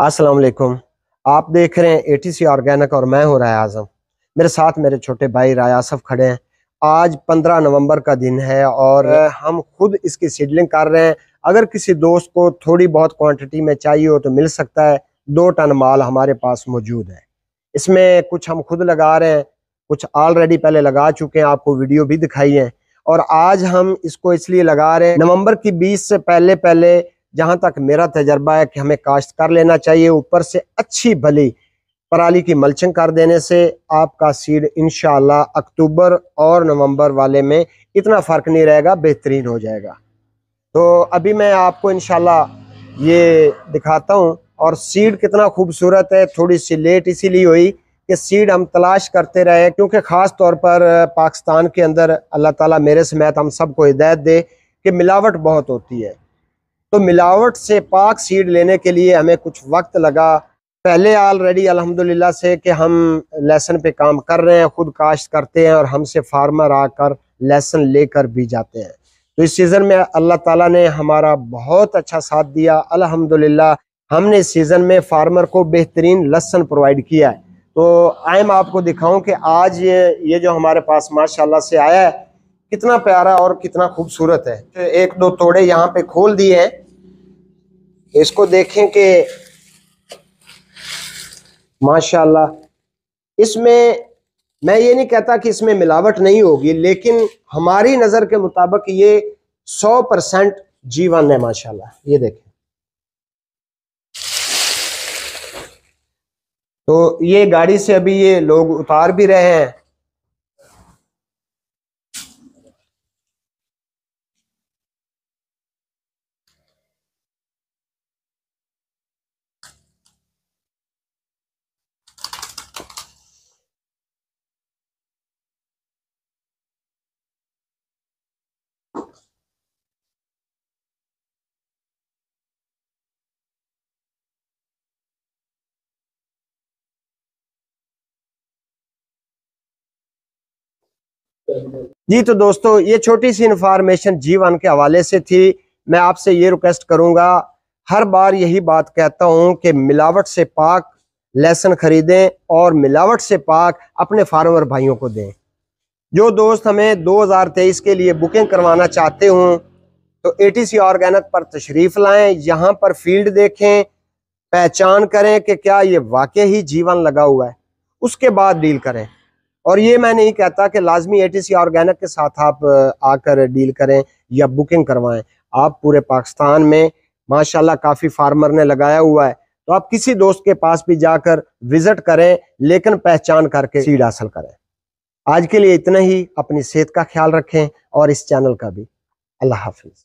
अस्सलाम आप देख रहे हैं एटीसी ऑर्गेनिक और मैं हूं राय आजम मेरे साथ मेरे छोटे भाई राय आसफ खड़े हैं आज 15 नवंबर का दिन है और हम खुद इसकी सीडलिंग कर रहे हैं अगर किसी दोस्त को थोड़ी बहुत क्वांटिटी में चाहिए हो तो मिल सकता है दो टन माल हमारे पास मौजूद है इसमें कुछ हम खुद लगा रहे हैं कुछ ऑलरेडी पहले लगा चुके हैं आपको वीडियो भी दिखाई है और आज हम इसको इसलिए लगा रहे हैं नवंबर की बीस से पहले पहले जहां तक मेरा तजर्बा है कि हमें काश्त कर लेना चाहिए ऊपर से अच्छी भली पराली की मल्चिंग कर देने से आपका सीड इन अक्टूबर और नवंबर वाले में इतना फ़र्क नहीं रहेगा बेहतरीन हो जाएगा तो अभी मैं आपको इन ये दिखाता हूँ और सीड कितना खूबसूरत है थोड़ी सी लेट इसीलिए हुई कि सीड हम तलाश करते रहे क्योंकि ख़ास तौर पर पाकिस्तान के अंदर अल्लाह ताला मेरे समेत हम सबको हिदायत दे कि मिलावट बहुत होती है तो मिलावट से पाक सीड लेने के लिए हमें कुछ वक्त लगा पहले ऑलरेडी अल्हम्दुलिल्लाह से कि हम लेसन पे काम कर रहे हैं ख़ुद काश्त करते हैं और हमसे फार्मर आकर लेसन लेकर भी जाते हैं तो इस सीज़न में अल्लाह ताला ने हमारा बहुत अच्छा साथ दिया अल्हम्दुलिल्लाह हमने इस सीज़न में फार्मर को बेहतरीन लहसन प्रोवाइड किया है तो आई मैं आपको दिखाऊं कि आज ये ये जो हमारे पास माशाल्लाह से आया है कितना प्यारा और कितना खूबसूरत है तो एक दो तोड़े यहाँ पे खोल दिए हैं इसको देखें कि माशाल्लाह इसमें मैं ये नहीं कहता कि इसमें मिलावट नहीं होगी लेकिन हमारी नज़र के मुताबिक ये सौ परसेंट जीवन है माशाल्लाह ये देखें तो ये गाड़ी से अभी ये लोग उतार भी रहे हैं जी तो दोस्तों ये छोटी सी इंफॉर्मेशन जी वन के हवाले से थी मैं आपसे ये रिक्वेस्ट करूंगा हर बार यही बात कहता हूं कि मिलावट से पाक लहसन खरीदें और मिलावट से पाक अपने फार्मर भाइयों को दें जो दोस्त हमें 2023 के लिए बुकिंग करवाना चाहते हों तो ए टी सी ऑर्गेनिक पर तशरीफ़ लाएं यहां पर फील्ड देखें पहचान करें कि क्या ये वाकई ही जीवन लगा हुआ है उसके बाद डील करें और ये मैं नहीं कहता कि लाजमी एटीसी ऑर्गेनिक के साथ आप आकर डील करें या बुकिंग करवाएं आप पूरे पाकिस्तान में माशाल्लाह काफ़ी फार्मर ने लगाया हुआ है तो आप किसी दोस्त के पास भी जाकर विजिट करें लेकिन पहचान करके सीड हासिल करें आज के लिए इतना ही अपनी सेहत का ख्याल रखें और इस चैनल का भी अल्लाह हाफिज़